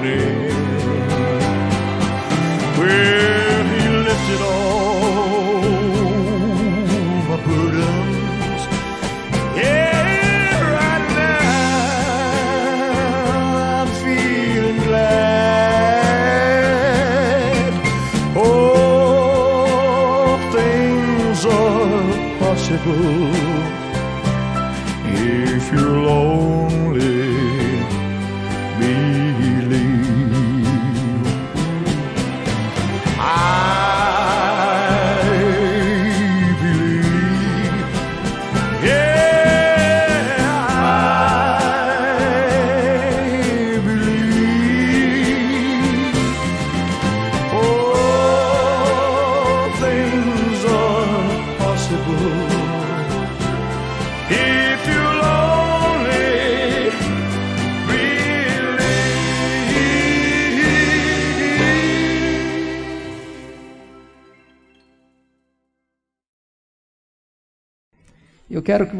morning.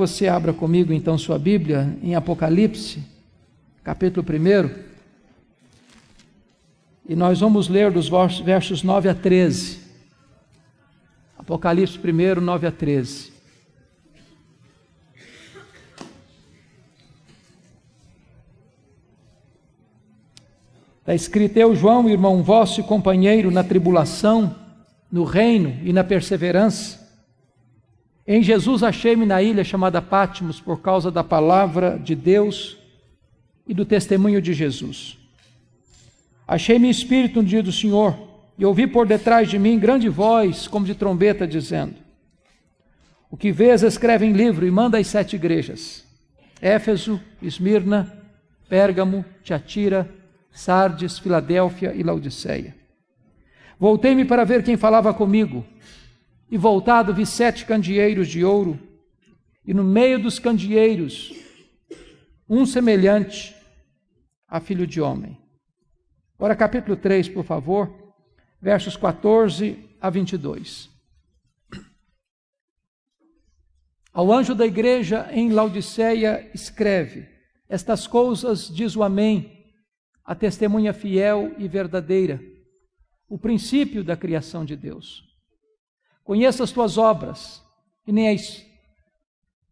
você abra comigo então sua Bíblia em Apocalipse, capítulo 1. E nós vamos ler dos versos 9 a 13. Apocalipse 1, 9 a 13. Está escrito: Eu, João, irmão vosso e companheiro, na tribulação, no reino e na perseverança em Jesus achei-me na ilha chamada Pátimos por causa da palavra de Deus e do testemunho de Jesus. Achei-me espírito no dia do Senhor e ouvi por detrás de mim grande voz, como de trombeta, dizendo: O que vês, escreve em livro e manda às sete igrejas: Éfeso, Esmirna, Pérgamo, Tiatira, Sardes, Filadélfia e Laodiceia. Voltei-me para ver quem falava comigo e voltado vi sete candeeiros de ouro, e no meio dos candeeiros, um semelhante a filho de homem. Ora, capítulo 3, por favor, versos 14 a 22. Ao anjo da igreja em Laodiceia, escreve: Estas coisas diz o Amém, a testemunha fiel e verdadeira, o princípio da criação de Deus conheça as tuas obras, que nem és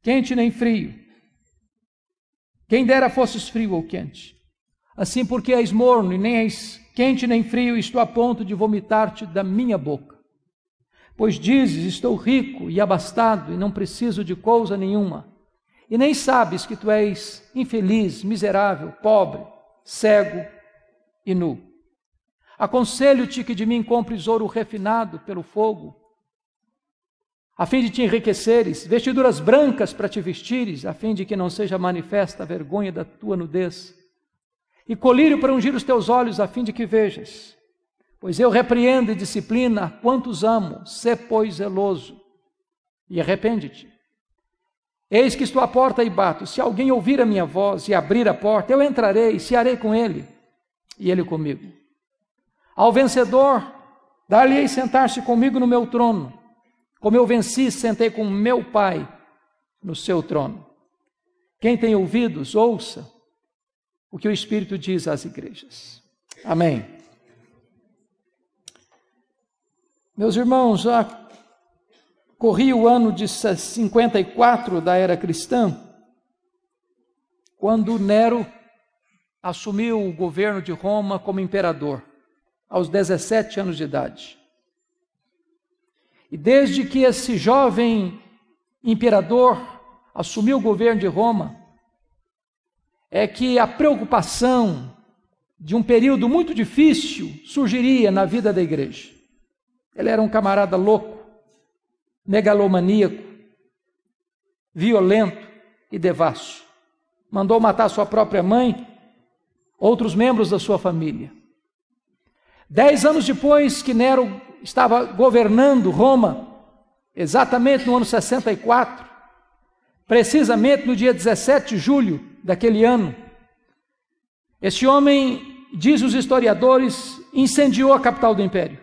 quente nem frio. Quem dera fosses frio ou quente. Assim porque és morno e nem és quente nem frio, estou a ponto de vomitar-te da minha boca. Pois dizes: Estou rico e abastado e não preciso de coisa nenhuma. E nem sabes que tu és infeliz, miserável, pobre, cego e nu. Aconselho-te que de mim compres ouro refinado pelo fogo a fim de te enriqueceres, vestiduras brancas para te vestires, a fim de que não seja manifesta a vergonha da tua nudez, e colírio para ungir os teus olhos, a fim de que vejas. Pois eu repreendo e disciplina a quantos amo, sê pois zeloso, e arrepende-te. Eis que estou à porta e bato, se alguém ouvir a minha voz e abrir a porta, eu entrarei e searei com ele, e ele comigo. Ao vencedor, dar-lhe-ei sentar-se comigo no meu trono, como eu venci, sentei com meu Pai no seu trono. Quem tem ouvidos, ouça o que o Espírito diz às igrejas. Amém. Meus irmãos, já corri o ano de 54 da era cristã, quando Nero assumiu o governo de Roma como imperador, aos 17 anos de idade. E desde que esse jovem imperador assumiu o governo de Roma, é que a preocupação de um período muito difícil surgiria na vida da igreja. Ele era um camarada louco, megalomaníaco, violento e devasso. Mandou matar sua própria mãe, outros membros da sua família. Dez anos depois que Nero estava governando Roma, exatamente no ano 64, precisamente no dia 17 de julho daquele ano. Este homem, diz os historiadores, incendiou a capital do império.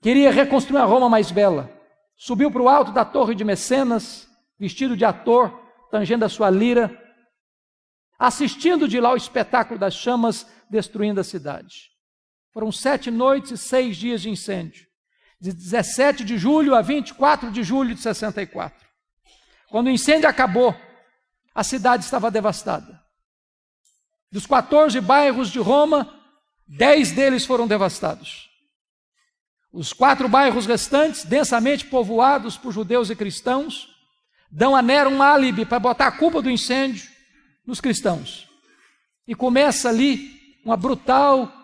Queria reconstruir a Roma mais bela. Subiu para o alto da torre de Mecenas, vestido de ator, tangendo a sua lira, assistindo de lá o espetáculo das chamas destruindo a cidade. Foram sete noites e seis dias de incêndio, de 17 de julho a 24 de julho de 64. Quando o incêndio acabou, a cidade estava devastada. Dos 14 bairros de Roma, dez deles foram devastados. Os quatro bairros restantes, densamente povoados por judeus e cristãos, dão a Nero um álibi para botar a culpa do incêndio nos cristãos. E começa ali uma brutal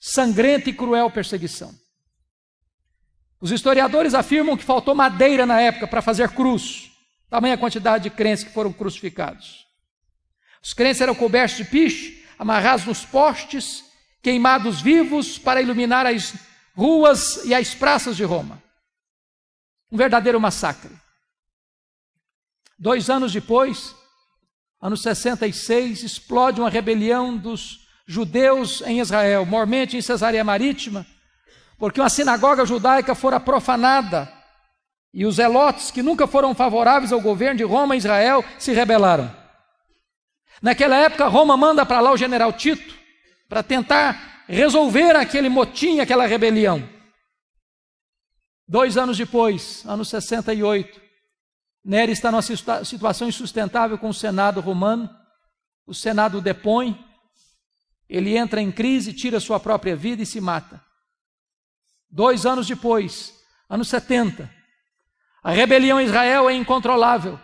sangrenta e cruel perseguição. Os historiadores afirmam que faltou madeira na época para fazer cruz, tamanha quantidade de crentes que foram crucificados. Os crentes eram cobertos de piche, amarrados nos postes, queimados vivos para iluminar as ruas e as praças de Roma. Um verdadeiro massacre. Dois anos depois, anos 66, explode uma rebelião dos judeus em Israel, mormente em Cesareia Marítima, porque uma sinagoga judaica fora profanada e os elotes, que nunca foram favoráveis ao governo de Roma e Israel, se rebelaram. Naquela época, Roma manda para lá o general Tito para tentar resolver aquele motim, aquela rebelião. Dois anos depois, ano 68, Nero está numa situação insustentável com o Senado romano. O Senado o depõe, ele entra em crise, tira sua própria vida e se mata. Dois anos depois, anos 70, a rebelião em Israel é incontrolável.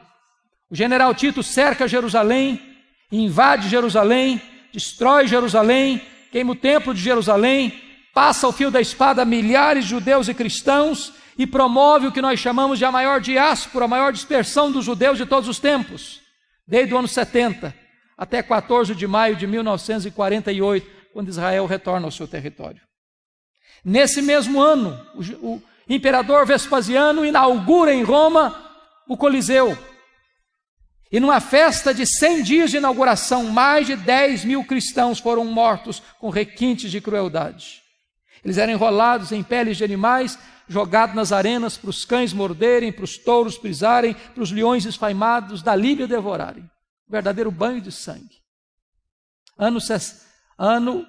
O general Tito cerca Jerusalém, invade Jerusalém, destrói Jerusalém, queima o templo de Jerusalém, passa o fio da espada a milhares de judeus e cristãos e promove o que nós chamamos de a maior diáspora, a maior dispersão dos judeus de todos os tempos, desde o ano 70 até 14 de maio de 1948, quando Israel retorna ao seu território. Nesse mesmo ano, o, imperador Vespasiano inaugura em Roma o Coliseu. E numa festa de 100 dias de inauguração, mais de 10 mil cristãos foram mortos com requintes de crueldade. Eles eram enrolados em peles de animais, jogados nas arenas para os cães morderem, para os touros pisarem, para os leões esfaimados da Líbia devorarem um verdadeiro banho de sangue. Ano, ano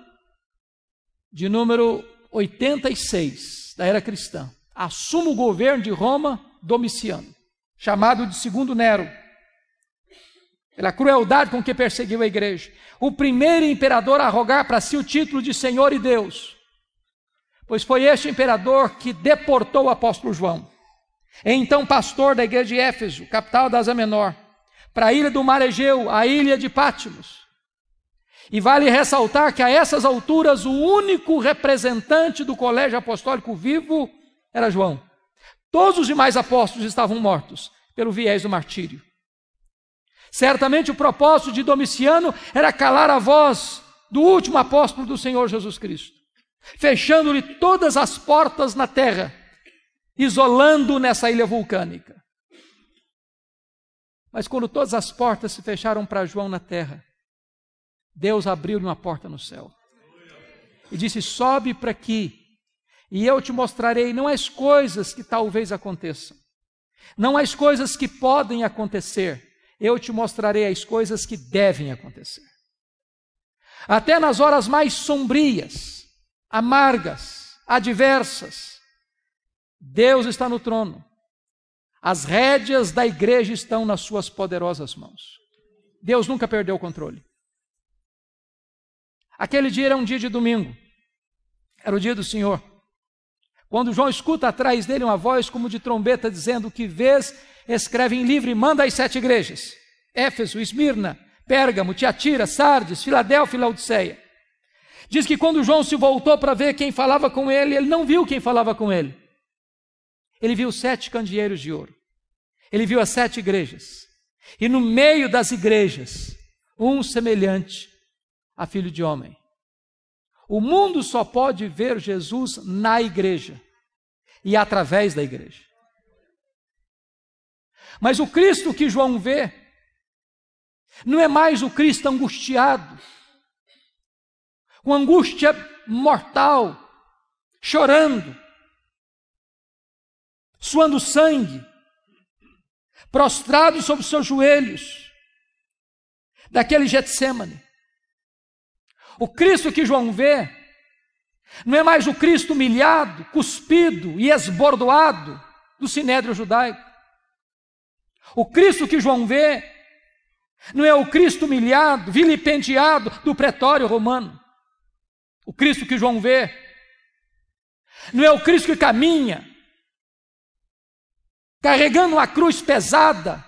de número 86 da era cristã, Assumo o governo de Roma Domiciano, chamado de segundo Nero, pela crueldade com que perseguiu a igreja. O primeiro imperador a rogar para si o título de Senhor e Deus, pois foi este imperador que deportou o apóstolo João, então pastor da igreja de Éfeso, capital da Asa Menor para a ilha do Mar Egeu, a ilha de Pátimos. E vale ressaltar que a essas alturas o único representante do colégio apostólico vivo era João. Todos os demais apóstolos estavam mortos pelo viés do martírio. Certamente o propósito de Domiciano era calar a voz do último apóstolo do Senhor Jesus Cristo, fechando-lhe todas as portas na terra, isolando-o nessa ilha vulcânica. Mas quando todas as portas se fecharam para João na terra, Deus abriu-lhe uma porta no céu e disse: Sobe para aqui, e eu te mostrarei não as coisas que talvez aconteçam, não as coisas que podem acontecer, eu te mostrarei as coisas que devem acontecer. Até nas horas mais sombrias, amargas, adversas, Deus está no trono as rédeas da igreja estão nas suas poderosas mãos. Deus nunca perdeu o controle. Aquele dia era um dia de domingo. Era o dia do Senhor. Quando João escuta atrás dele uma voz como de trombeta dizendo: O que vês, escreve em livro e manda às sete igrejas: Éfeso, Esmirna, Pérgamo, Tiatira, Sardes, Filadélfia e Laodiceia. Diz que quando João se voltou para ver quem falava com ele, ele não viu quem falava com ele. Ele viu sete candeeiros de ouro. Ele viu as sete igrejas. E no meio das igrejas, um semelhante a filho de homem. O mundo só pode ver Jesus na igreja e através da igreja. Mas o Cristo que João vê não é mais o Cristo angustiado, com angústia mortal, chorando, suando sangue, prostrado sobre seus joelhos, daquele Getsemane. O Cristo que João vê não é mais o Cristo humilhado, cuspido e esbordoado do sinédrio judaico. O Cristo que João vê não é o Cristo humilhado, vilipendiado do pretório romano. O Cristo que João vê não é o Cristo que caminha carregando uma cruz pesada,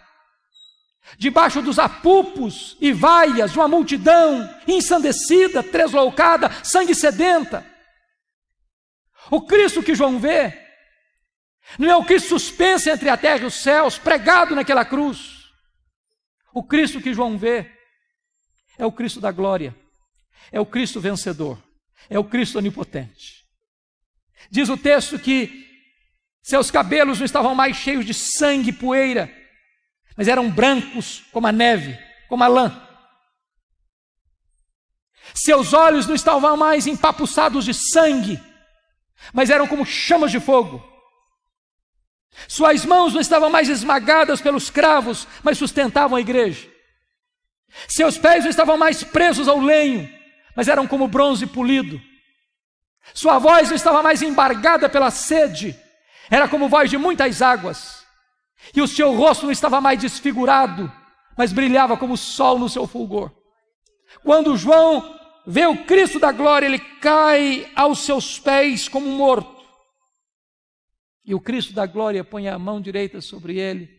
debaixo dos apupos e vaias uma multidão ensandecida, tresloucada, sangue sedenta. O Cristo que João vê não é o Cristo suspenso entre a terra e os céus, pregado naquela cruz. O Cristo que João vê é o Cristo da glória, é o Cristo vencedor, é o Cristo onipotente. Diz o texto que seus cabelos não estavam mais cheios de sangue e poeira, mas eram brancos como a neve, como a lã. Seus olhos não estavam mais empapuçados de sangue, mas eram como chamas de fogo. Suas mãos não estavam mais esmagadas pelos cravos, mas sustentavam a igreja. Seus pés não estavam mais presos ao lenho, mas eram como bronze polido. Sua voz não estava mais embargada pela sede, era como voz de muitas águas, e o seu rosto não estava mais desfigurado, mas brilhava como o sol no seu fulgor. Quando João vê o Cristo da glória, ele cai aos seus pés como morto. E o Cristo da glória põe a mão direita sobre ele,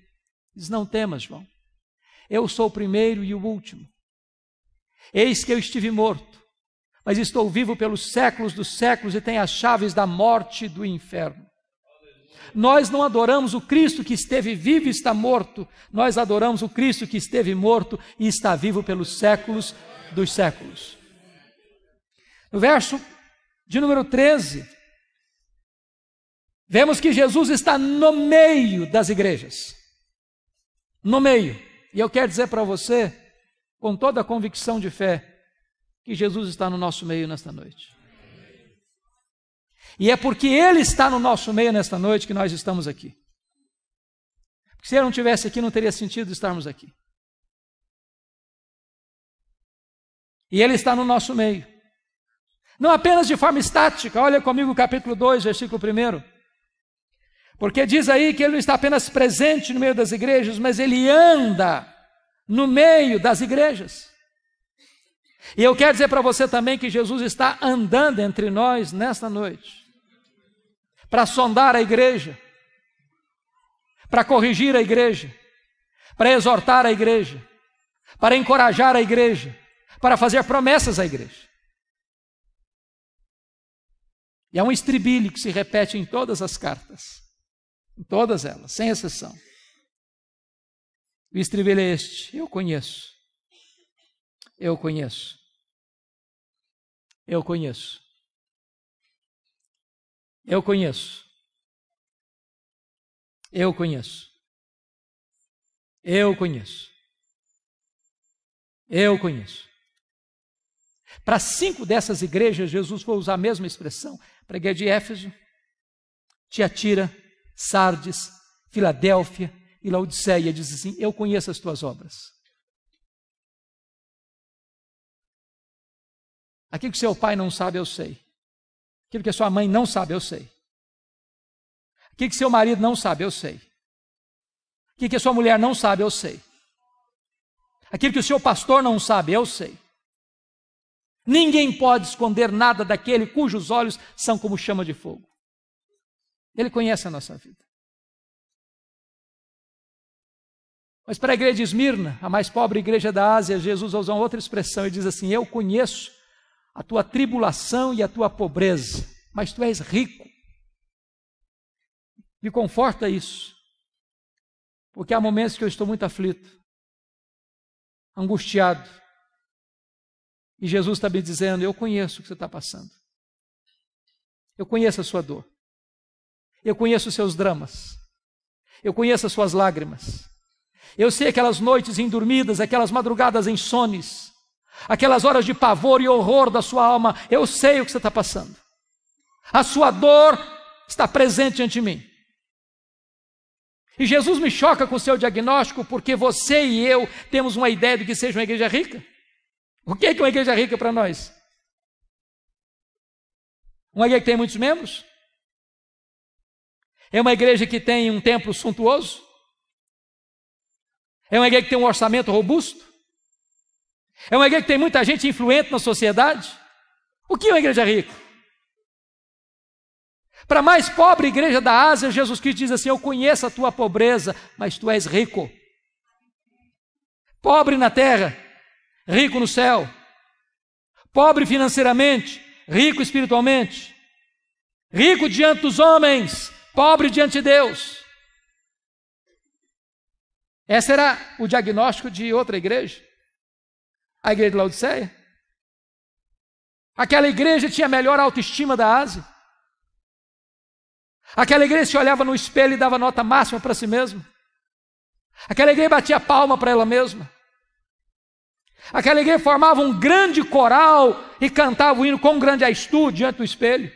diz: Não temas, João, eu sou o primeiro e o último. Eis que eu estive morto, mas estou vivo pelos séculos dos séculos e tenho as chaves da morte e do inferno. Nós não adoramos o Cristo que esteve vivo e está morto, nós adoramos o Cristo que esteve morto e está vivo pelos séculos dos séculos. No verso de número 13, vemos que Jesus está no meio das igrejas. No meio. E eu quero dizer para você, com toda a convicção de fé, que Jesus está no nosso meio nesta noite. E é porque Ele está no nosso meio nesta noite que nós estamos aqui. Porque se Ele não tivesse aqui, não teria sentido estarmos aqui. E Ele está no nosso meio. Não apenas de forma estática, olha comigo o capítulo 2, versículo 1. Porque diz aí que Ele não está apenas presente no meio das igrejas, mas Ele anda no meio das igrejas. E eu quero dizer para você também que Jesus está andando entre nós nesta noite para sondar a igreja, para corrigir a igreja, para exortar a igreja, para encorajar a igreja, para fazer promessas à igreja. E é um estribilho que se repete em todas as cartas, em todas elas, sem exceção. O estribilho é este: eu conheço, eu conheço, eu conheço. Eu conheço. Eu conheço. Eu conheço. Eu conheço. Para cinco dessas igrejas, Jesus foi usar a mesma expressão. Para a igreja de Éfeso, Tiatira, Sardes, Filadélfia e Laodiceia, diz assim: Eu conheço as tuas obras. Aquilo que seu pai não sabe, eu sei. Aquilo que a sua mãe não sabe, eu sei. Aquilo que seu marido não sabe, eu sei. Aquilo que a sua mulher não sabe, eu sei. Aquilo que o seu pastor não sabe, eu sei. Ninguém pode esconder nada daquele cujos olhos são como chama de fogo. Ele conhece a nossa vida. Mas para a igreja de Esmirna, a mais pobre igreja da Ásia, Jesus usa uma outra expressão e diz assim: Eu conheço a tua tribulação e a tua pobreza, mas tu és rico. Me conforta isso, porque há momentos que eu estou muito aflito, angustiado, e Jesus está me dizendo: Eu conheço o que você está passando, eu conheço a sua dor, eu conheço os seus dramas, eu conheço as suas lágrimas, eu sei aquelas noites indormidas, aquelas madrugadas em aquelas horas de pavor e horror da sua alma, eu sei o que você está passando. A sua dor está presente ante mim. E Jesus me choca com o seu diagnóstico porque você e eu temos uma ideia de que seja uma igreja rica. O que é uma igreja rica para nós? Uma igreja que tem muitos membros? É uma igreja que tem um templo suntuoso? É uma igreja que tem um orçamento robusto? É uma igreja que tem muita gente influente na sociedade? O que é uma igreja rica? Para a mais pobre igreja da Ásia, Jesus Cristo diz assim: Eu conheço a tua pobreza, mas tu és rico. Pobre na terra, rico no céu. Pobre financeiramente, rico espiritualmente. Rico diante dos homens, pobre diante de Deus. Esse era o diagnóstico de outra igreja. A igreja de Laodiceia? Aquela igreja tinha a melhor autoestima da Ásia? Aquela igreja se olhava no espelho e dava nota máxima para si mesma? Aquela igreja batia palma para ela mesma? Aquela igreja formava um grande coral e cantava o hino com um grande és tu diante do espelho?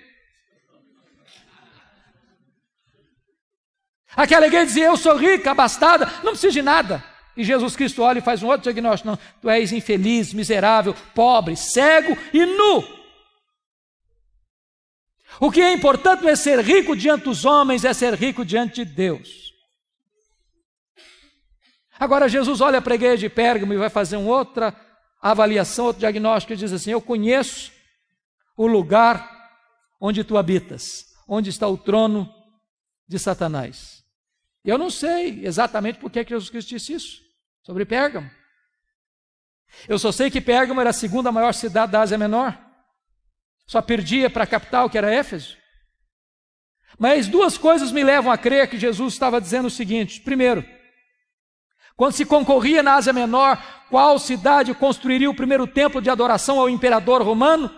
Aquela igreja dizia: Eu sou rica, abastada, não preciso de nada. E Jesus Cristo olha e faz um outro diagnóstico: não, tu és infeliz, miserável, pobre, cego e nu. O que é importante não é ser rico diante dos homens, é ser rico diante de Deus. Agora Jesus olha para a igreja de Pérgamo e vai fazer uma outra avaliação, outro diagnóstico e diz assim: Eu conheço o lugar onde tu habitas, onde está o trono de Satanás. Eu não sei exatamente por que Jesus Cristo disse isso sobre Pérgamo. Eu só sei que Pérgamo era a segunda maior cidade da Ásia Menor. Só perdia para a capital, que era Éfeso. Mas duas coisas me levam a crer que Jesus estava dizendo o seguinte: primeiro, quando se concorria na Ásia Menor, qual cidade construiria o primeiro templo de adoração ao imperador romano?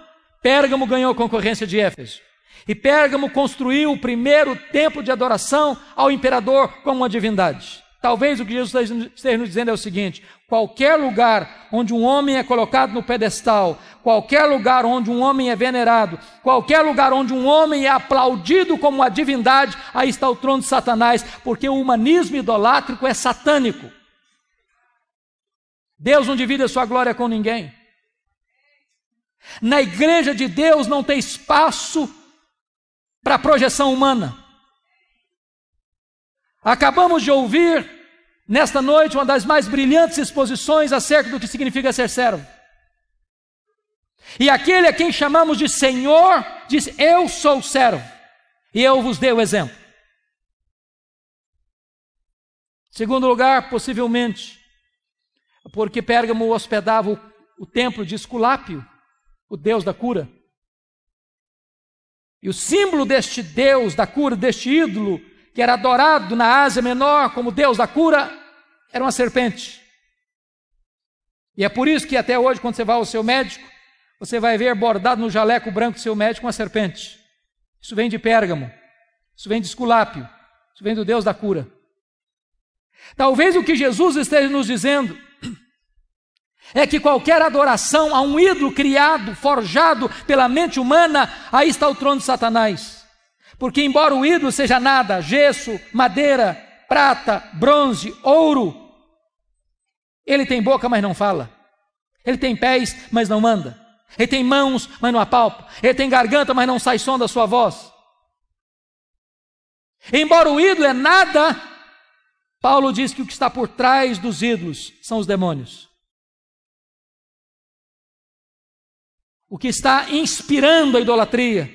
Pérgamo ganhou a concorrência de Éfeso. E Pérgamo construiu o primeiro templo de adoração ao imperador como uma divindade. Talvez o que Jesus esteja nos dizendo é o seguinte: qualquer lugar onde um homem é colocado no pedestal, qualquer lugar onde um homem é venerado, qualquer lugar onde um homem é aplaudido como uma divindade, aí está o trono de Satanás, porque o humanismo idolátrico é satânico. Deus não divide a sua glória com ninguém. Na igreja de Deus não tem espaço para projeção humana. Acabamos de ouvir Nesta noite, uma das mais brilhantes exposições acerca do que significa ser servo. E aquele a quem chamamos de Senhor diz: Eu sou servo, e eu vos dei o exemplo. Segundo lugar, possivelmente, porque Pérgamo hospedava o, o templo de Esculápio, o deus da cura. E o símbolo deste deus da cura, deste ídolo, que era adorado na Ásia Menor como deus da cura, era uma serpente. E é por isso que até hoje, quando você vai ao seu médico, você vai ver bordado no jaleco branco do seu médico uma serpente. Isso vem de Pérgamo, isso vem de Esculápio, isso vem do Deus da cura. Talvez o que Jesus esteja nos dizendo é que qualquer adoração a um ídolo criado, forjado pela mente humana, aí está o trono de Satanás. Porque, embora o ídolo seja nada, gesso, madeira, prata, bronze, ouro, ele tem boca, mas não fala. Ele tem pés, mas não anda. Ele tem mãos, mas não apalpa. Ele tem garganta, mas não sai som da sua voz. Embora o ídolo é nada, Paulo diz que o que está por trás dos ídolos são os demônios. O que está inspirando a idolatria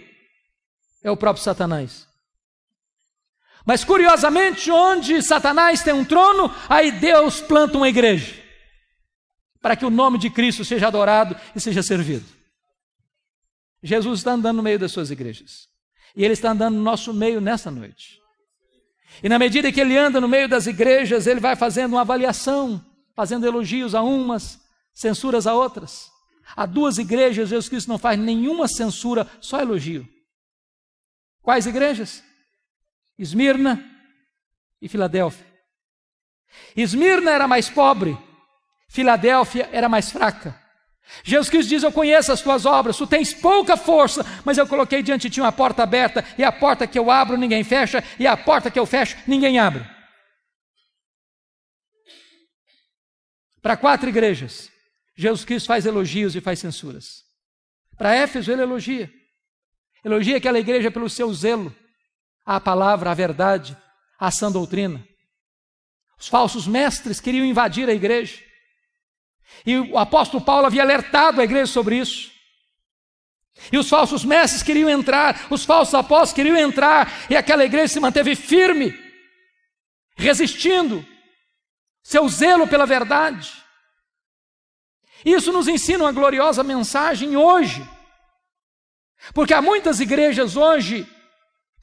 é o próprio Satanás. Mas curiosamente, onde Satanás tem um trono, aí Deus planta uma igreja para que o nome de Cristo seja adorado e seja servido. Jesus está andando no meio das suas igrejas. E ele está andando no nosso meio nessa noite. E na medida que ele anda no meio das igrejas, ele vai fazendo uma avaliação, fazendo elogios a umas, censuras a outras. A duas igrejas, Jesus Cristo não faz nenhuma censura, só elogio. Quais igrejas? Esmirna e Filadélfia. Esmirna era mais pobre, Filadélfia era mais fraca. Jesus Cristo diz: Eu conheço as tuas obras, tu tens pouca força, mas eu coloquei diante de ti uma porta aberta, e a porta que eu abro ninguém fecha, e a porta que eu fecho ninguém abre. Para quatro igrejas, Jesus Cristo faz elogios e faz censuras. Para Éfeso, ele elogia. Elogia aquela igreja pelo seu zelo, à palavra, à verdade, à sã doutrina. Os falsos mestres queriam invadir a igreja. E o apóstolo Paulo havia alertado a igreja sobre isso. E os falsos mestres queriam entrar, os falsos apóstolos queriam entrar, e aquela igreja se manteve firme, resistindo, seu zelo pela verdade. Isso nos ensina uma gloriosa mensagem hoje porque há muitas igrejas hoje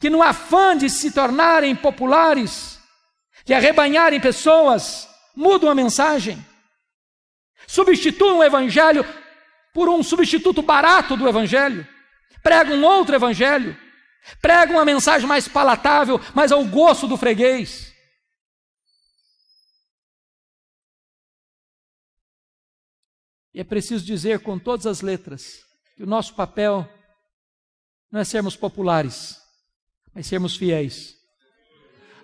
que, no afã de se tornarem populares, de arrebanharem pessoas, mudam a mensagem, substituem o evangelho por um substituto barato do evangelho, pregam um outro evangelho, pregam uma mensagem mais palatável, mais ao gosto do freguês. E é preciso dizer com todas as letras que o nosso papel não é sermos populares, mas sermos fiéis.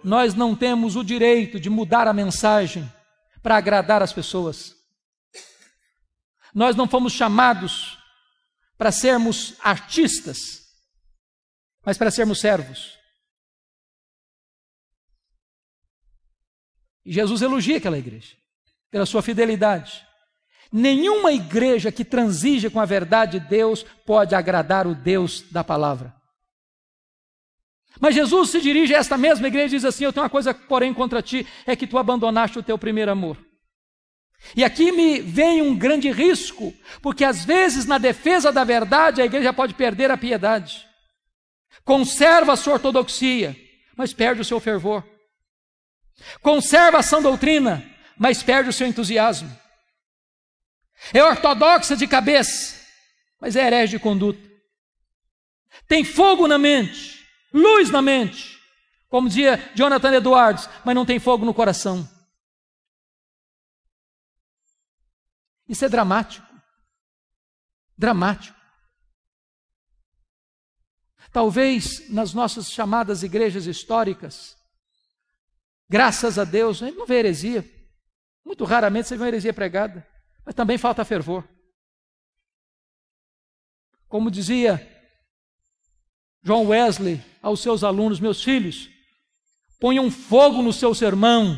Nós não temos o direito de mudar a mensagem para agradar as pessoas. Nós não fomos chamados para sermos artistas, mas para sermos servos. E Jesus elogia aquela igreja pela sua fidelidade. Nenhuma igreja que transige com a verdade de Deus pode agradar o Deus da palavra. Mas Jesus se dirige a esta mesma igreja e diz assim: Eu tenho uma coisa, porém, contra ti, é que tu abandonaste o teu primeiro amor. E aqui me vem um grande risco, porque às vezes, na defesa da verdade, a igreja pode perder a piedade, conserva a sua ortodoxia, mas perde o seu fervor, conserva a sã doutrina, mas perde o seu entusiasmo é ortodoxa de cabeça, mas é herege de conduta. Tem fogo na mente, luz na mente, como dizia Jonathan Edwards, mas não tem fogo no coração. Isso é dramático. Dramático. Talvez nas nossas chamadas igrejas históricas, graças a Deus, a gente não vê heresia. Muito raramente você vê uma heresia pregada mas também falta fervor. Como dizia John Wesley aos seus alunos, meus filhos, ponham fogo no seu sermão,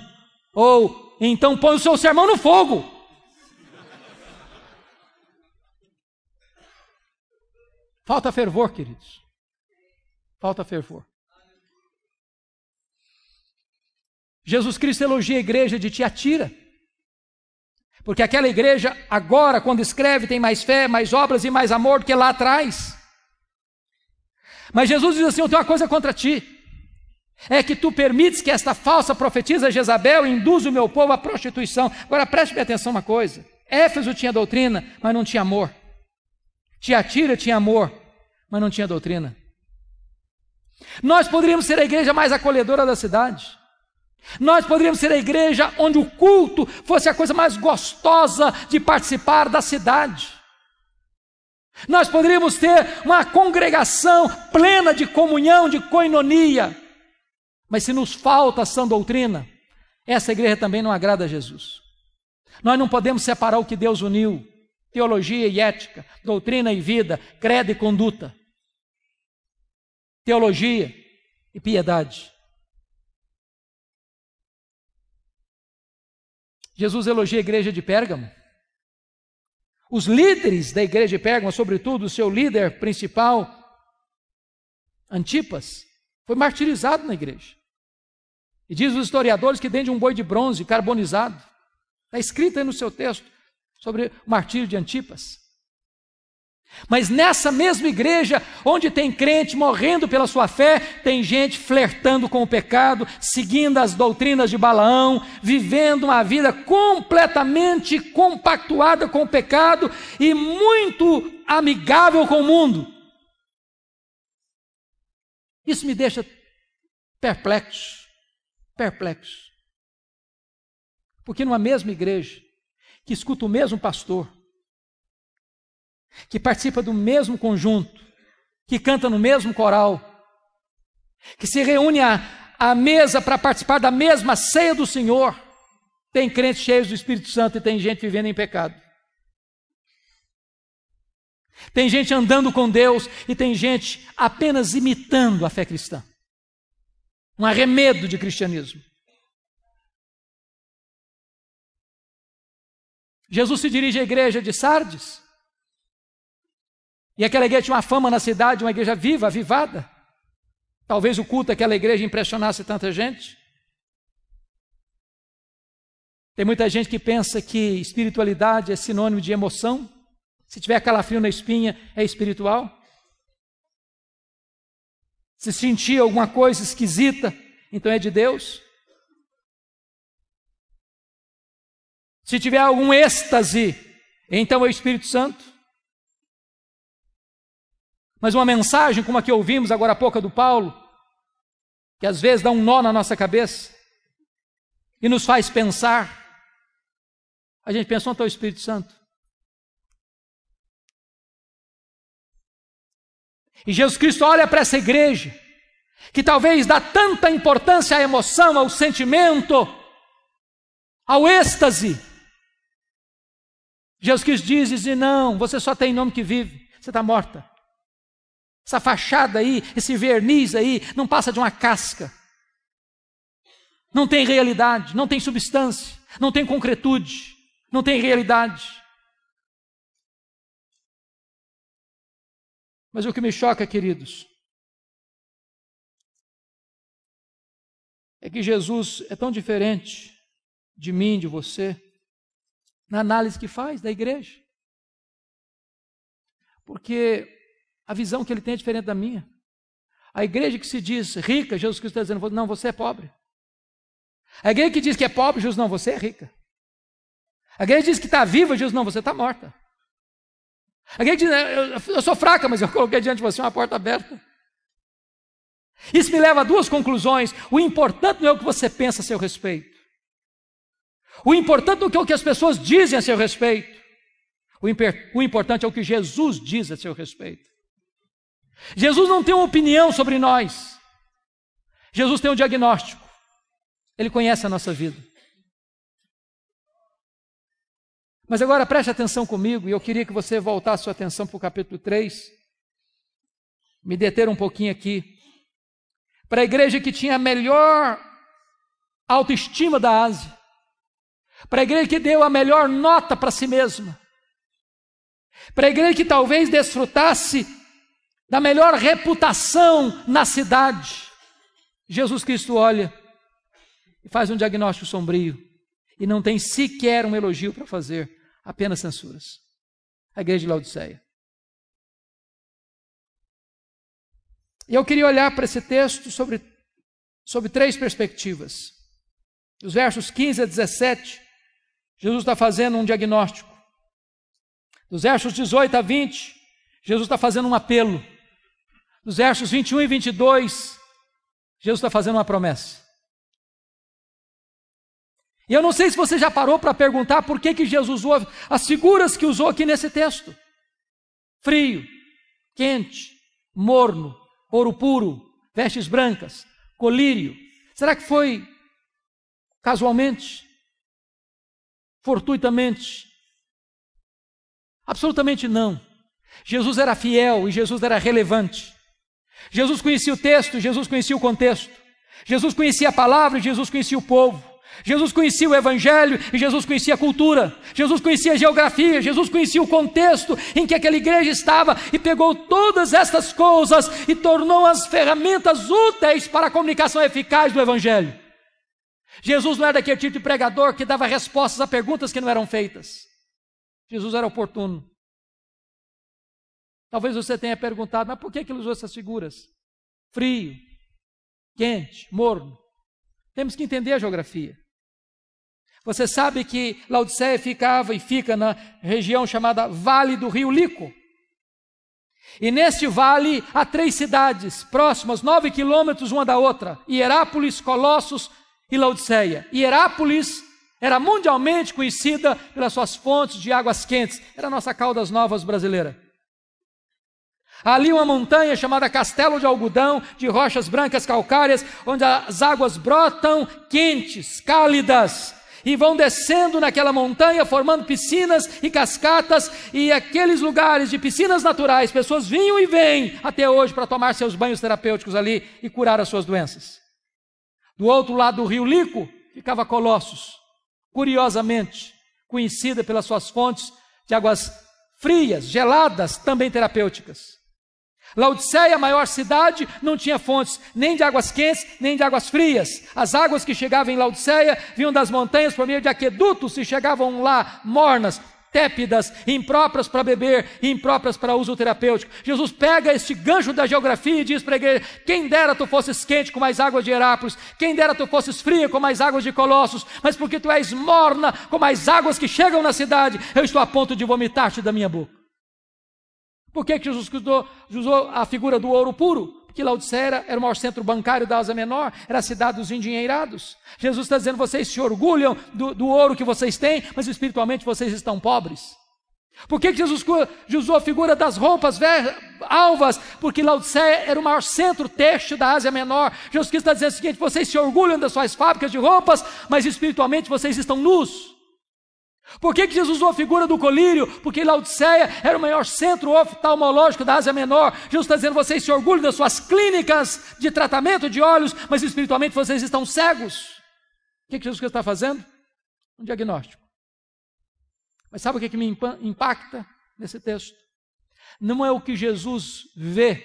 ou então põe o seu sermão no fogo. Falta fervor, queridos. Falta fervor. Jesus Cristo elogia a igreja de Tiatira. Porque aquela igreja, agora, quando escreve, tem mais fé, mais obras e mais amor do que lá atrás. Mas Jesus diz assim: Eu tenho uma coisa contra ti. É que tu permites que esta falsa profetisa Jezabel induza o meu povo à prostituição. Agora preste bem atenção uma coisa: Éfeso tinha doutrina, mas não tinha amor. Tiatira tinha amor, mas não tinha doutrina. Nós poderíamos ser a igreja mais acolhedora da cidade. Nós poderíamos ser a igreja onde o culto fosse a coisa mais gostosa de participar da cidade. Nós poderíamos ter uma congregação plena de comunhão, de coinonia. Mas se nos falta a sã doutrina, essa igreja também não agrada a Jesus. Nós não podemos separar o que Deus uniu: teologia e ética, doutrina e vida, credo e conduta, teologia e piedade. Jesus elogia a igreja de Pérgamo. Os líderes da igreja de Pérgamo, sobretudo o seu líder principal, Antipas, foi martirizado na igreja. E diz os historiadores que dentro de um boi de bronze carbonizado, está escrito aí no seu texto sobre o martírio de Antipas. Mas nessa mesma igreja, onde tem crente morrendo pela sua fé, tem gente flertando com o pecado, seguindo as doutrinas de Balaão, vivendo uma vida completamente compactuada com o pecado e muito amigável com o mundo. Isso me deixa perplexo, perplexo. Porque numa mesma igreja, que escuta o mesmo pastor, que participa do mesmo conjunto, que canta no mesmo coral, que se reúne à, à mesa para participar da mesma ceia do Senhor, tem crentes cheios do Espírito Santo e tem gente vivendo em pecado. Tem gente andando com Deus e tem gente apenas imitando a fé cristã. Um arremedo de cristianismo. Jesus se dirige à igreja de Sardes e aquela igreja tinha uma fama na cidade, uma igreja viva, avivada. Talvez o culto daquela igreja impressionasse tanta gente. Tem muita gente que pensa que espiritualidade é sinônimo de emoção. Se tiver calafrio na espinha, é espiritual. Se sentir alguma coisa esquisita, então é de Deus. Se tiver algum êxtase, então é o Espírito Santo. Mas uma mensagem como a que ouvimos agora há pouco é do Paulo, que às vezes dá um nó na nossa cabeça e nos faz pensar. A gente pensa onde está o Espírito Santo? E Jesus Cristo olha para essa igreja, que talvez dá tanta importância à emoção, ao sentimento, ao êxtase. Jesus Cristo diz: e não, você só tem nome que vive, você está morta. Essa fachada aí, esse verniz aí, não passa de uma casca. Não tem realidade, não tem substância, não tem concretude, não tem realidade. Mas o que me choca, queridos, é que Jesus é tão diferente de mim, de você, na análise que faz da igreja. Porque a visão que ele tem é diferente da minha. A igreja que se diz rica, Jesus Cristo está dizendo, não, você é pobre. A igreja que diz que é pobre, Jesus, não, você é rica. A igreja que diz que está viva, Jesus, não, você está morta. A igreja diz, eu, eu, sou fraca, mas eu coloquei diante de você uma porta aberta. Isso me leva a duas conclusões. O importante não é o que você pensa a seu respeito. O importante não é o que as pessoas dizem a seu respeito. O, o importante é o que Jesus diz a seu respeito. Jesus não tem uma opinião sobre nós. Jesus tem um diagnóstico. Ele conhece a nossa vida. Mas agora preste atenção comigo, e eu queria que você voltasse sua atenção para o capítulo 3. Me deter um pouquinho aqui. Para a igreja que tinha a melhor autoestima da Ásia. Para a igreja que deu a melhor nota para si mesma. Para a igreja que talvez desfrutasse da melhor reputação na cidade. Jesus Cristo olha e faz um diagnóstico sombrio e não tem sequer um elogio para fazer, apenas censuras. A igreja de Laodiceia. E eu queria olhar para esse texto sobre, sobre três perspectivas. Os versos 15 a 17, Jesus está fazendo um diagnóstico. Dos versos 18 a 20, Jesus está fazendo um apelo. Nos versos 21 e 22, Jesus está fazendo uma promessa. E eu não sei se você já parou para perguntar por que, que Jesus usou as figuras que usou aqui nesse texto: frio, quente, morno, ouro puro, vestes brancas, colírio. Será que foi casualmente? Fortuitamente? Absolutamente não. Jesus era fiel e Jesus era relevante. Jesus conhecia o texto, Jesus conhecia o contexto. Jesus conhecia a palavra, Jesus conhecia o povo. Jesus conhecia o evangelho e Jesus conhecia a cultura. Jesus conhecia a geografia, Jesus conhecia o contexto em que aquela igreja estava e pegou todas estas coisas e tornou-as ferramentas úteis para a comunicação eficaz do evangelho. Jesus não era daquele tipo de pregador que dava respostas a perguntas que não eram feitas. Jesus era oportuno. Talvez você tenha perguntado, mas por que, que ele usou essas figuras? Frio, quente, morno. Temos que entender a geografia. Você sabe que Laodiceia ficava e fica na região chamada Vale do Rio Lico. E neste vale há três cidades próximas, nove quilômetros uma da outra: Hierápolis, Colossos e Laodiceia. Hierápolis era mundialmente conhecida pelas suas fontes de águas quentes, era a nossa Caldas Novas brasileira. Ali uma montanha chamada Castelo de Algodão, de rochas brancas calcárias, onde as águas brotam quentes, cálidas, e vão descendo naquela montanha, formando piscinas e cascatas, e aqueles lugares de piscinas naturais, pessoas vinham e vêm até hoje para tomar seus banhos terapêuticos ali e curar as suas doenças. Do outro lado do rio Lico ficava Colossos, curiosamente conhecida pelas suas fontes de águas frias, geladas, também terapêuticas. Laodiceia, a maior cidade, não tinha fontes nem de águas quentes, nem de águas frias. As águas que chegavam em Laodiceia vinham das montanhas por meio de aquedutos e chegavam lá mornas, tépidas, impróprias para beber, e impróprias para uso terapêutico. Jesus pega este gancho da geografia e diz para a igreja: quem dera tu fosses quente com mais águas de Herápolis, quem dera tu fosses fria com mais águas de Colossos, mas porque tu és morna com mais águas que chegam na cidade, eu estou a ponto de vomitar-te da minha boca. Por que, Jesus usou, a figura do ouro puro? Porque Laodiceia era o maior centro bancário da Ásia Menor, era a cidade dos endinheirados. Jesus está dizendo: vocês se orgulham do, do ouro que vocês têm, mas espiritualmente vocês estão pobres. Por que, Jesus usou a figura das roupas alvas? Porque Laodiceia era o maior centro têxtil da Ásia Menor. Jesus Cristo está dizendo o seguinte: vocês se orgulham das suas fábricas de roupas, mas espiritualmente vocês estão nus. Por que, que Jesus usou a figura do colírio? Porque Laodiceia era o maior centro oftalmológico da Ásia Menor. Jesus está dizendo: vocês se orgulham das suas clínicas de tratamento de olhos, mas espiritualmente vocês estão cegos. O que, que Jesus está fazendo? Um diagnóstico. Mas sabe o que, que me impacta nesse texto? Não é o que Jesus vê,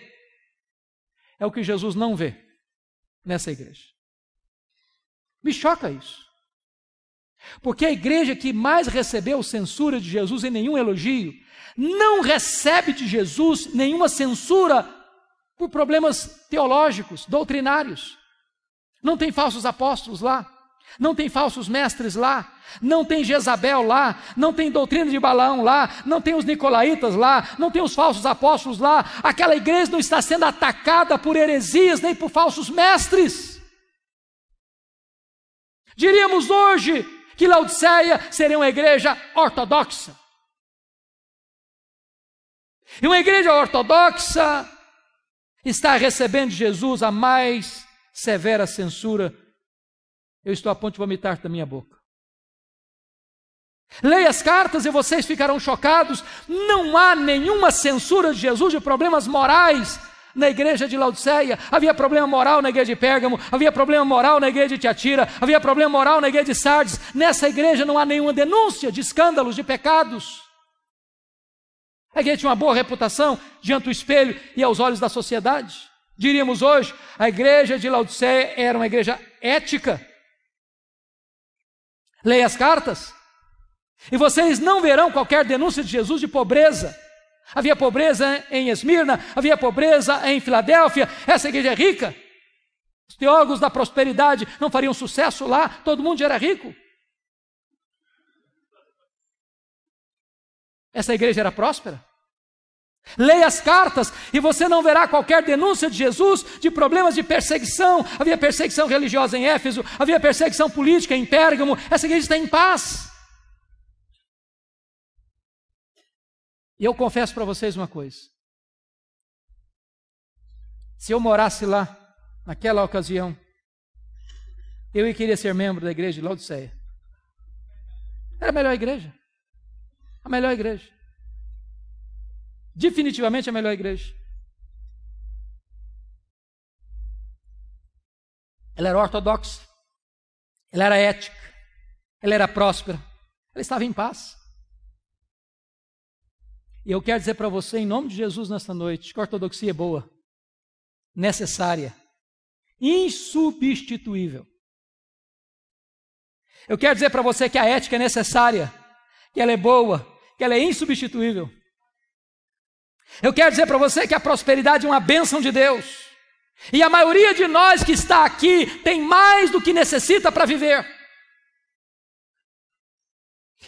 é o que Jesus não vê nessa igreja. Me choca isso. Porque a igreja que mais recebeu censura de Jesus e nenhum elogio, não recebe de Jesus nenhuma censura por problemas teológicos, doutrinários. Não tem falsos apóstolos lá, não tem falsos mestres lá, não tem Jezabel lá, não tem doutrina de Balaão lá, não tem os nicolaítas lá, não tem os falsos apóstolos lá. Aquela igreja não está sendo atacada por heresias nem por falsos mestres. Diríamos hoje, que Laodiceia seria uma igreja ortodoxa. E uma igreja ortodoxa está recebendo Jesus a mais severa censura. Eu estou a ponto de vomitar da minha boca. Leia as cartas e vocês ficarão chocados. Não há nenhuma censura de Jesus de problemas morais na igreja de Laodiceia, havia problema moral na igreja de Pérgamo, havia problema moral na igreja de Tiatira, havia problema moral na igreja de Sardes. Nessa igreja não há nenhuma denúncia de escândalos, de pecados. A igreja tinha uma boa reputação diante do espelho e aos olhos da sociedade. Diríamos hoje, a igreja de Laodiceia era uma igreja ética. Leia as cartas. E vocês não verão qualquer denúncia de Jesus de pobreza Havia pobreza em Esmirna, havia pobreza em Filadélfia, essa igreja é rica. Os teólogos da prosperidade não fariam sucesso lá, todo mundo já era rico. Essa igreja era próspera. Leia as cartas e você não verá qualquer denúncia de Jesus de problemas de perseguição. Havia perseguição religiosa em Éfeso, havia perseguição política em Pérgamo. Essa igreja está em paz. E eu confesso para vocês uma coisa. Se eu morasse lá, naquela ocasião, eu queria ser membro da igreja de Laodiceia. Era a melhor igreja. A melhor igreja. Definitivamente a melhor igreja. Ela era ortodoxa. Ela era ética. Ela era próspera. Ela estava em paz. E eu quero dizer para você, em nome de Jesus, nesta noite, que a ortodoxia é boa, necessária, insubstituível. Eu quero dizer para você que a ética é necessária, que ela é boa, que ela é insubstituível. Eu quero dizer para você que a prosperidade é uma bênção de Deus. E a maioria de nós que está aqui tem mais do que necessita para viver.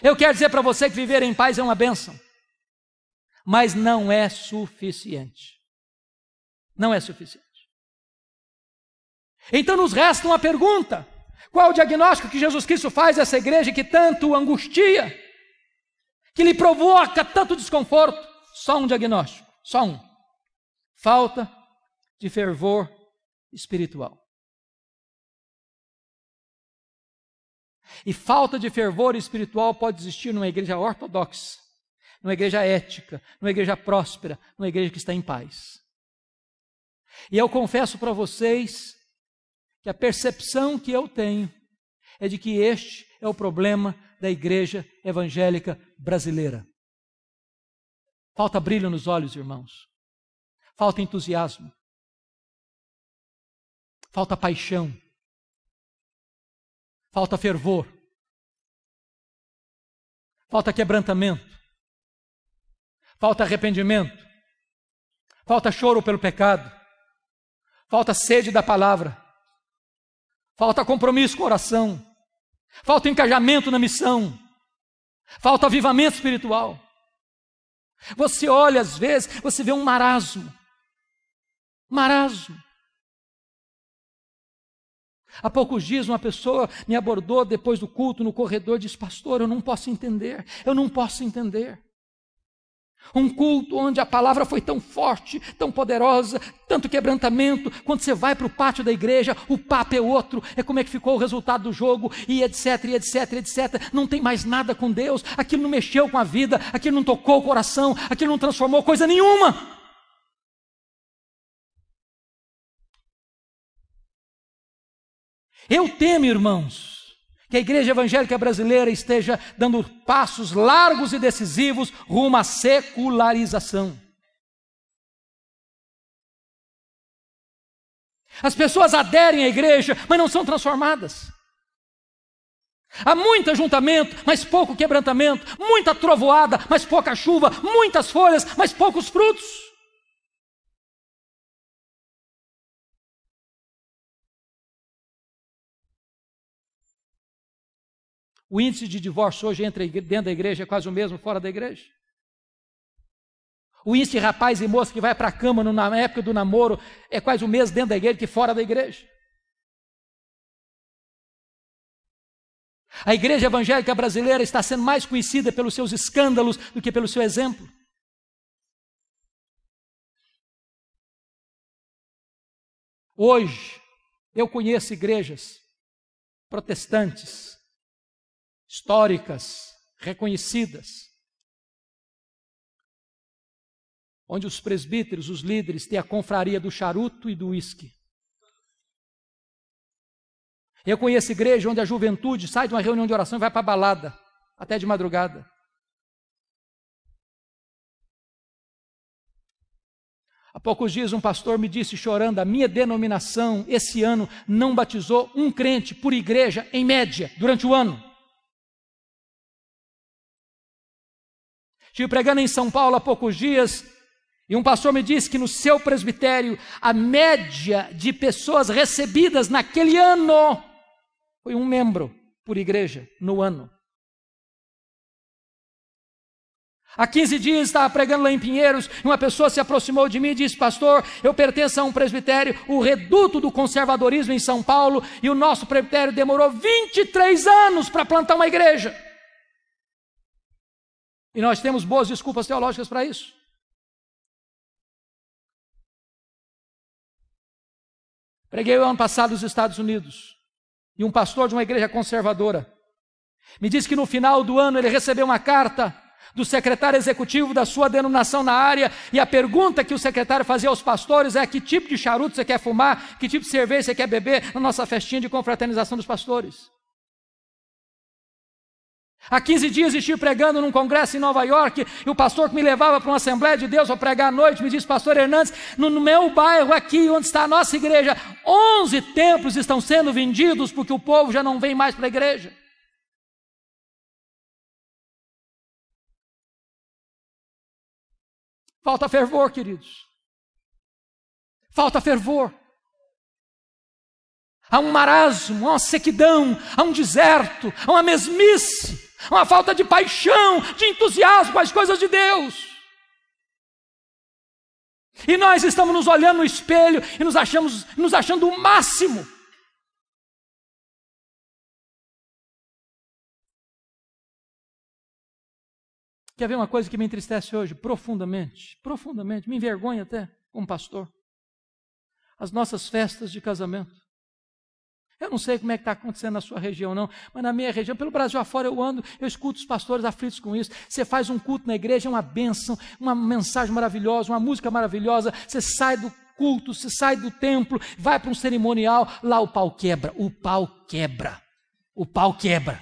Eu quero dizer para você que viver em paz é uma bênção mas não é suficiente. Não é suficiente. Então nos resta uma pergunta: qual o diagnóstico que Jesus Cristo faz a essa igreja que tanto angustia, que lhe provoca tanto desconforto? Só um diagnóstico, só um. Falta de fervor espiritual. E falta de fervor espiritual pode existir numa igreja ortodoxa, numa igreja ética, numa igreja próspera, numa igreja que está em paz. E eu confesso para vocês que a percepção que eu tenho é de que este é o problema da igreja evangélica brasileira. Falta brilho nos olhos, irmãos. Falta entusiasmo. Falta paixão. Falta fervor. Falta quebrantamento falta arrependimento, falta choro pelo pecado, falta sede da palavra, falta compromisso com a oração, falta encajamento na missão, falta avivamento espiritual. Você olha às vezes, você vê um marasmo. Marasmo. Há poucos dias, uma pessoa me abordou depois do culto no corredor e disse: Pastor, eu não posso entender, eu não posso entender. Um culto onde a palavra foi tão forte, tão poderosa, tanto quebrantamento. Quando você vai para o pátio da igreja, o papo é outro, é como é que ficou o resultado do jogo, e etc, e etc, etc. Não tem mais nada com Deus, aquilo não mexeu com a vida, aquilo não tocou o coração, aquilo não transformou coisa nenhuma. Eu temo, irmãos, que a igreja evangélica brasileira esteja dando passos largos e decisivos rumo à secularização. As pessoas aderem à igreja, mas não são transformadas. Há muito ajuntamento, mas pouco quebrantamento, muita trovoada, mas pouca chuva, muitas folhas, mas poucos frutos. O índice de divórcio hoje entre, dentro da igreja é quase o mesmo fora da igreja. O índice de rapaz e moça que vai para a cama na época do namoro é quase o mesmo dentro da igreja que fora da igreja. A igreja evangélica brasileira está sendo mais conhecida pelos seus escândalos do que pelo seu exemplo. Hoje, eu conheço igrejas protestantes históricas, reconhecidas, onde os presbíteros, os líderes, têm a confraria do charuto e do uísque. Eu conheço igreja onde a juventude sai de uma reunião de oração e vai para a balada, até de madrugada. Há poucos dias um pastor me disse chorando: a minha denominação esse ano não batizou um crente por igreja em média durante o ano. Estive pregando em São Paulo há poucos dias e um pastor me disse que no seu presbitério a média de pessoas recebidas naquele ano foi um membro por igreja no ano. Há 15 dias estava pregando lá em Pinheiros, e uma pessoa se aproximou de mim e disse: Pastor, eu pertenço a um presbitério, o reduto do conservadorismo em São Paulo, e o nosso presbitério demorou 23 anos para plantar uma igreja. E nós temos boas desculpas teológicas para isso. Preguei o ano passado nos Estados Unidos. E um pastor de uma igreja conservadora me disse que no final do ano ele recebeu uma carta do secretário executivo da sua denominação na área, e a pergunta que o secretário fazia aos pastores é: que tipo de charuto você quer fumar, que tipo de cerveja você quer beber na nossa festinha de confraternização dos pastores? Há 15 dias estive pregando num congresso em Nova York e o pastor que me levava para uma Assembleia de Deus para pregar à noite me disse, pastor Hernandes, no meu bairro aqui onde está a nossa igreja, 11 templos estão sendo vendidos porque o povo já não vem mais para a igreja. Falta fervor, queridos. Falta fervor há um marasmo, há uma sequidão, há um deserto, há uma mesmice, há uma falta de paixão, de entusiasmo às coisas de Deus. E nós estamos nos olhando no espelho e nos, achamos, nos achando o máximo. Quer ver uma coisa que me entristece hoje profundamente? Profundamente, me envergonha até como pastor. As nossas festas de casamento. Eu não sei como é que está acontecendo na sua região, não, mas na minha região, pelo Brasil afora, eu ando, eu escuto os pastores aflitos com isso. Você faz um culto na igreja, é uma bênção, uma mensagem maravilhosa, uma música maravilhosa. Você sai do culto, você sai do templo, vai para um cerimonial, lá o pau quebra, o pau quebra, o pau quebra.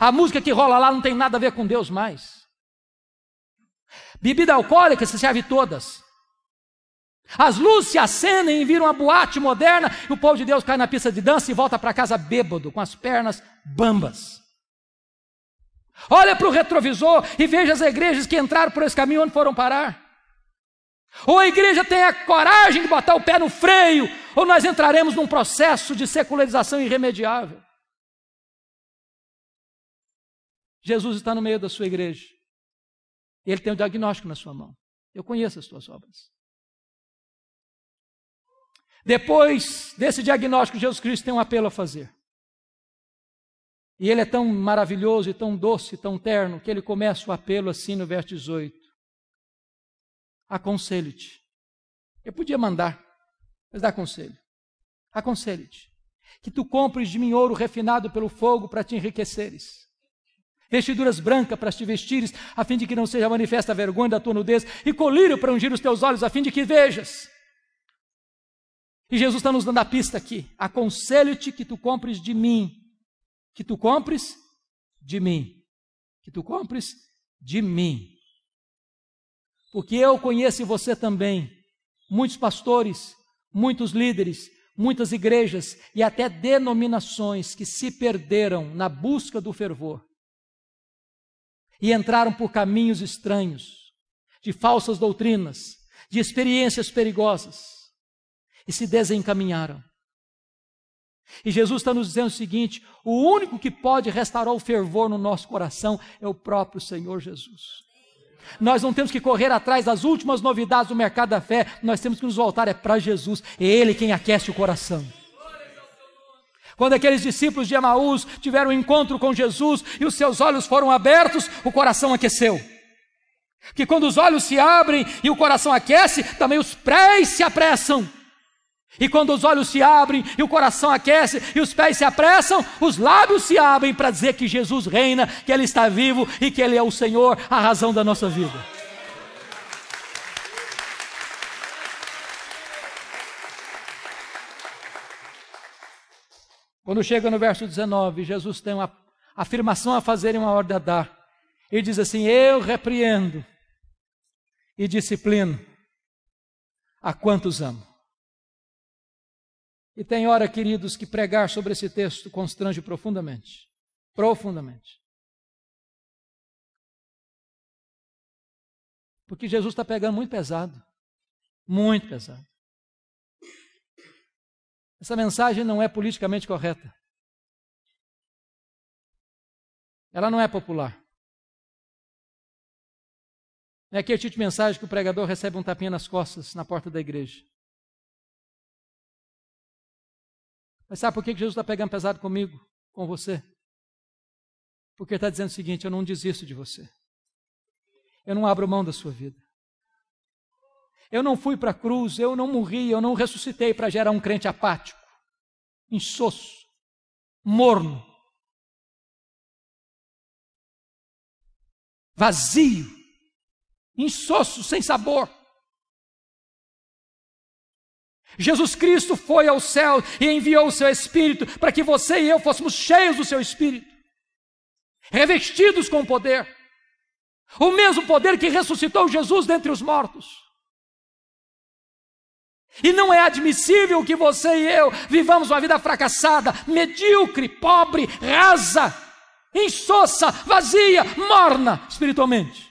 A música que rola lá não tem nada a ver com Deus mais. Bebida alcoólica, você serve todas. As luzes se acendem e viram uma boate moderna, e o povo de Deus cai na pista de dança e volta para casa bêbado, com as pernas bambas. Olha para o retrovisor e veja as igrejas que entraram por esse caminho onde foram parar. Ou a igreja tem a coragem de botar o pé no freio, ou nós entraremos num processo de secularização irremediável. Jesus está no meio da sua igreja. Ele tem o diagnóstico na sua mão. Eu conheço as suas obras. Depois desse diagnóstico, Jesus Cristo tem um apelo a fazer. E ele é tão maravilhoso e tão doce, tão terno, que ele começa o apelo assim no verso 18. aconselho te Eu podia mandar, mas dá conselho. aconselho te Que tu compres de mim ouro refinado pelo fogo para te enriqueceres. Vestiduras brancas para te vestires, a fim de que não seja manifesta a vergonha da tua nudez, e colírio para ungir os teus olhos, a fim de que vejas. E Jesus está nos dando a pista aqui. Aconselho-te que tu compres de mim. Que tu compres de mim. Que tu compres de mim. Porque eu conheço você também. Muitos pastores, muitos líderes, muitas igrejas e até denominações que se perderam na busca do fervor e entraram por caminhos estranhos, de falsas doutrinas, de experiências perigosas e se desencaminharam. E Jesus está nos dizendo o seguinte: o único que pode restaurar o fervor no nosso coração é o próprio Senhor Jesus. Nós não temos que correr atrás das últimas novidades do mercado da fé, nós temos que nos voltar é para Jesus, é Ele quem aquece o coração. Quando aqueles discípulos de Emaús tiveram um encontro com Jesus e os seus olhos foram abertos, o coração aqueceu. Que quando os olhos se abrem e o coração aquece, também os pés se apressam. E quando os olhos se abrem, e o coração aquece, e os pés se apressam, os lábios se abrem para dizer que Jesus reina, que Ele está vivo e que Ele é o Senhor, a razão da nossa vida. Quando chega no verso 19, Jesus tem uma afirmação a fazer e uma ordem a dar. Ele diz assim: Eu repreendo e disciplino a quantos amo. E tem hora, queridos, que pregar sobre esse texto constrange profundamente. Profundamente. Porque Jesus está pegando muito pesado. Muito pesado. Essa mensagem não é politicamente correta. Ela não é popular. É aquele tipo de mensagem que o pregador recebe um tapinha nas costas na porta da igreja. Mas sabe por que Jesus está pegando pesado comigo, com você? Porque está dizendo o seguinte: eu não desisto de você. Eu não abro mão da sua vida. Eu não fui para a cruz, eu não morri, eu não ressuscitei para gerar um crente apático, insosso, morno, vazio, insosso, sem sabor. Jesus Cristo foi ao céu e enviou o seu Espírito para que você e eu fôssemos cheios do seu Espírito, revestidos com poder, o mesmo poder que ressuscitou Jesus dentre os mortos. E não é admissível que você e eu vivamos uma vida fracassada, medíocre, pobre, rasa, insossa, vazia, morna espiritualmente.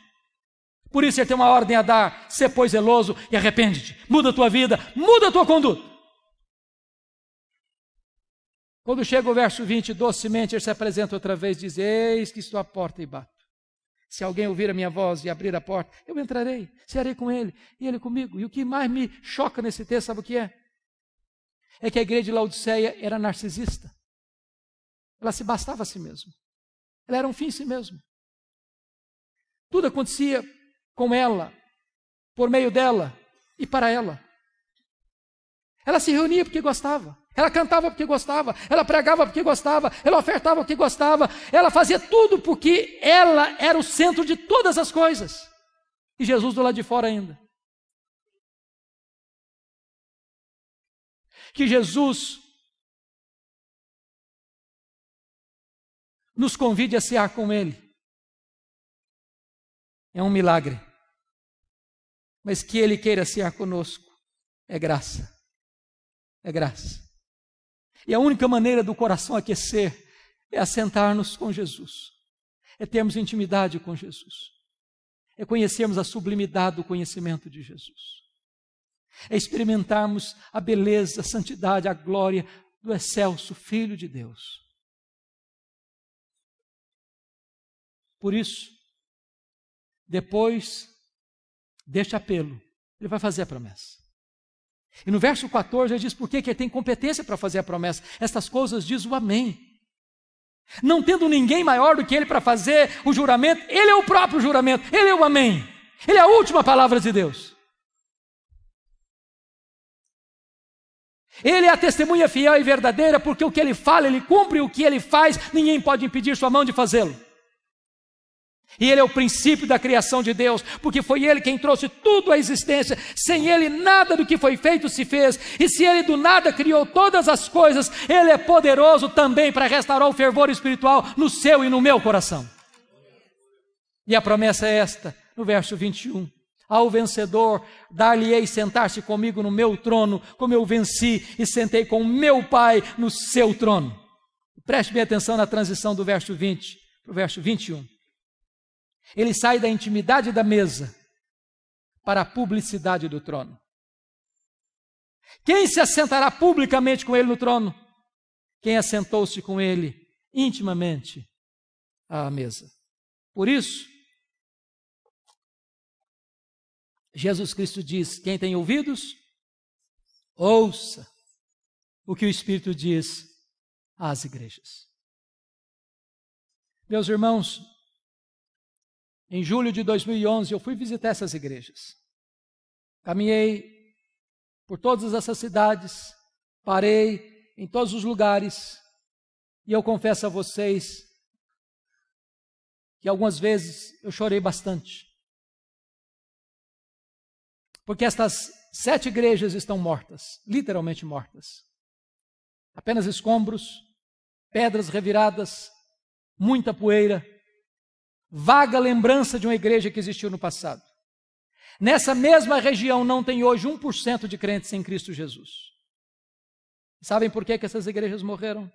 Por isso ele tem uma ordem a dar: ser pois zeloso e arrepende-te. Muda a tua vida, muda a tua conduta. Quando chega o verso 20, docemente ele se apresenta outra vez, diz: Eis que estou à porta e bato. Se alguém ouvir a minha voz e abrir a porta, eu entrarei, serei com ele e ele comigo. E o que mais me choca nesse texto, sabe o que é? É que a igreja de Laodiceia era narcisista. Ela se bastava a si mesma. Ela era um fim em si mesma. Tudo acontecia com ela, por meio dela e para ela. Ela se reunia porque gostava. Ela cantava porque gostava, ela pregava porque gostava, ela ofertava porque gostava, ela fazia tudo porque ela era o centro de todas as coisas. E Jesus do lado de fora ainda. Que Jesus nos convide a cear com Ele. É um milagre mas que Ele queira ser conosco é graça. É graça. E a única maneira do coração aquecer é assentar-nos com Jesus, é termos intimidade com Jesus, é conhecermos a sublimidade do conhecimento de Jesus, é experimentarmos a beleza, a santidade, a glória do excelso Filho de Deus. Por isso, depois deste apelo, ele vai fazer a promessa. E no verso 14 ele diz por que ele tem competência para fazer a promessa. Estas coisas diz o Amém. Não tendo ninguém maior do que ele para fazer o juramento, ele é o próprio juramento, ele é o Amém. Ele é a última palavra de Deus. Ele é a testemunha fiel e verdadeira, porque o que ele fala, ele cumpre, o que ele faz, ninguém pode impedir sua mão de fazê-lo. E ele é o princípio da criação de Deus, porque foi ele quem trouxe tudo à existência. Sem ele, nada do que foi feito se fez. E se ele do nada criou todas as coisas, ele é poderoso também para restaurar o fervor espiritual no seu e no meu coração. E a promessa é esta, no verso 21. Ao vencedor, dar-lhe-ei sentar-se comigo no meu trono, como eu venci e sentei com meu Pai no seu trono. Preste bem atenção na transição do verso 20 para o verso 21. Ele sai da intimidade da mesa para a publicidade do trono. Quem se assentará publicamente com ele no trono? Quem assentou-se com ele intimamente à mesa. Por isso, Jesus Cristo diz: quem tem ouvidos, ouça o que o Espírito diz às igrejas. Meus irmãos, em julho de 2011, eu fui visitar essas igrejas. Caminhei por todas essas cidades, parei em todos os lugares, e eu confesso a vocês que algumas vezes eu chorei bastante. Porque estas sete igrejas estão mortas, literalmente mortas. Apenas escombros, pedras reviradas, muita poeira vaga lembrança de uma igreja que existiu no passado. Nessa mesma região não tem hoje 1% de crentes em Cristo Jesus. Sabem por que, que essas igrejas morreram?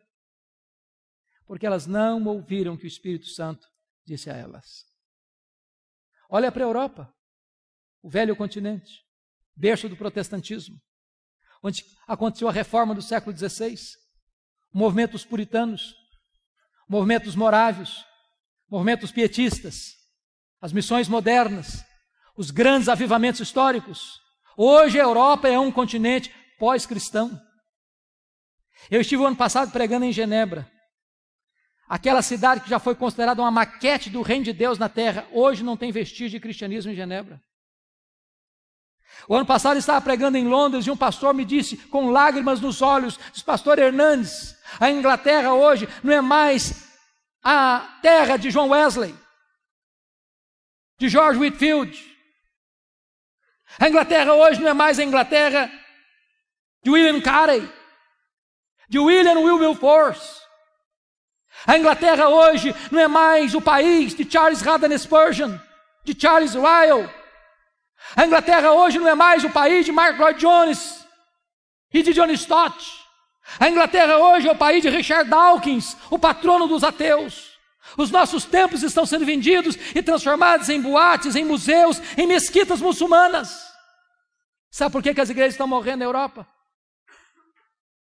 Porque elas não ouviram que o Espírito Santo disse a elas. Olha para a Europa, o velho continente, berço do protestantismo, onde aconteceu a reforma do século XVI, movimentos puritanos, movimentos morávios, movimentos pietistas, as missões modernas, os grandes avivamentos históricos. Hoje a Europa é um continente pós-cristão. Eu estive o ano passado pregando em Genebra. Aquela cidade que já foi considerada uma maquete do reino de Deus na terra, hoje não tem vestígio de cristianismo em Genebra. O ano passado estava pregando em Londres e um pastor me disse, com lágrimas nos olhos, pastor Hernandes, a Inglaterra hoje não é mais a terra de John Wesley, de George Whitfield. A Inglaterra hoje não é mais a Inglaterra de William Carey, de William Wilberforce. A Inglaterra hoje não é mais o país de Charles Haddon Spurgeon, de Charles Ryle. A Inglaterra hoje não é mais o país de Mark Lloyd Jones e de John Stott. A Inglaterra hoje é o país de Richard Dawkins, o patrono dos ateus. Os nossos templos estão sendo vendidos e transformados em boates, em museus, em mesquitas muçulmanas. Sabe por que, que as igrejas estão morrendo na Europa?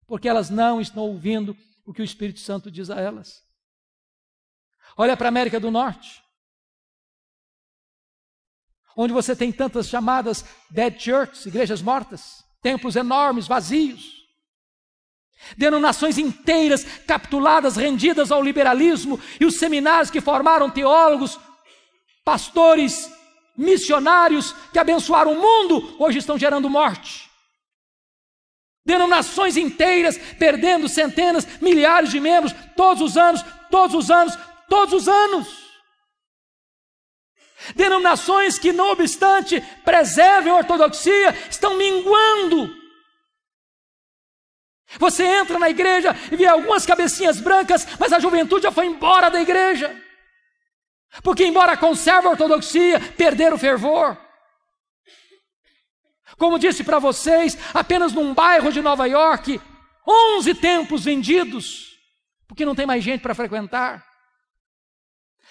Porque elas não estão ouvindo o que o Espírito Santo diz a elas. Olha para a América do Norte, onde você tem tantas chamadas dead churches, igrejas mortas, templos enormes, vazios. Denominações inteiras capituladas, rendidas ao liberalismo, e os seminários que formaram teólogos, pastores, missionários que abençoaram o mundo, hoje estão gerando morte. Denominações inteiras perdendo centenas, milhares de membros todos os anos, todos os anos, todos os anos. Denominações que, não obstante, preservem a ortodoxia, estão minguando você entra na igreja e vê algumas cabecinhas brancas, mas a juventude já foi embora da igreja. Porque, embora conserve a ortodoxia, perderam o fervor. Como disse para vocês, apenas num bairro de Nova York, 11 templos vendidos, porque não tem mais gente para frequentar.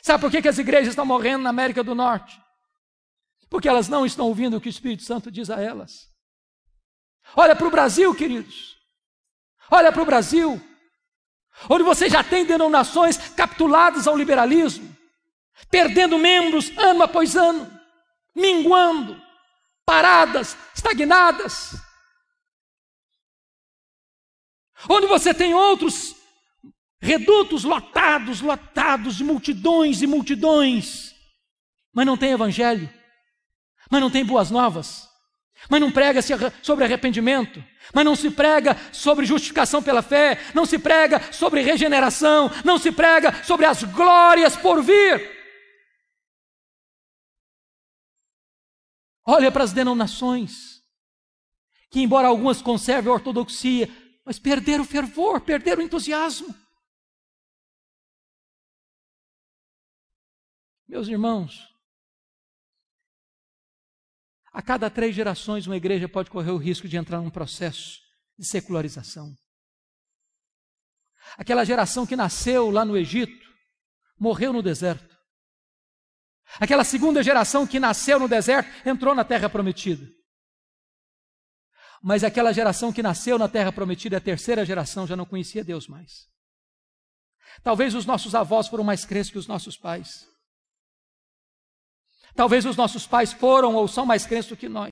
Sabe por que, que as igrejas estão morrendo na América do Norte? Porque elas não estão ouvindo o que o Espírito Santo diz a elas. Olha para o Brasil, queridos. Olha para o Brasil, onde você já tem denominações capituladas ao liberalismo, perdendo membros ano após ano, minguando, paradas, estagnadas. Onde você tem outros redutos lotados, lotados de multidões e multidões, mas não tem evangelho, mas não tem boas novas mas não prega sobre arrependimento, mas não se prega sobre justificação pela fé, não se prega sobre regeneração, não se prega sobre as glórias por vir. Olha para as denominações, que embora algumas conservem a ortodoxia, mas perderam o fervor, perderam o entusiasmo. Meus irmãos, a cada três gerações, uma igreja pode correr o risco de entrar num processo de secularização. Aquela geração que nasceu lá no Egito, morreu no deserto. Aquela segunda geração que nasceu no deserto, entrou na terra prometida. Mas aquela geração que nasceu na terra prometida, a terceira geração, já não conhecia Deus mais. Talvez os nossos avós foram mais crentes que os nossos pais. Talvez os nossos pais foram ou são mais crentes do que nós.